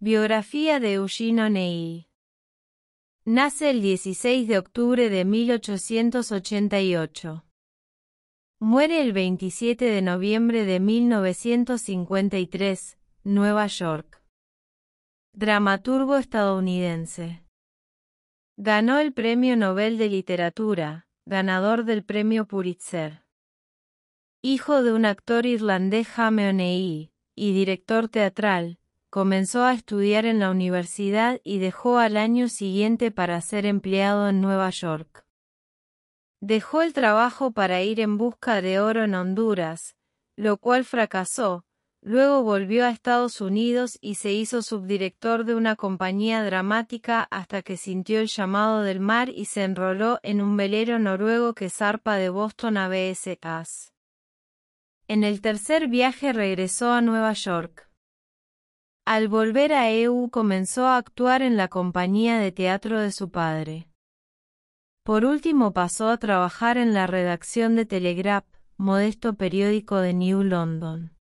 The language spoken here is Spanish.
Biografía de Eugene O'Neill. Nace el 16 de octubre de 1888. Muere el 27 de noviembre de 1953, Nueva York. Dramaturgo estadounidense. Ganó el Premio Nobel de Literatura, ganador del Premio Pulitzer. Hijo de un actor irlandés O'Neill y director teatral, comenzó a estudiar en la universidad y dejó al año siguiente para ser empleado en Nueva York. Dejó el trabajo para ir en busca de oro en Honduras, lo cual fracasó, luego volvió a Estados Unidos y se hizo subdirector de una compañía dramática hasta que sintió el llamado del mar y se enroló en un velero noruego que zarpa de Boston a BSAs. En el tercer viaje regresó a Nueva York. Al volver a EU comenzó a actuar en la compañía de teatro de su padre. Por último pasó a trabajar en la redacción de Telegraph, modesto periódico de New London.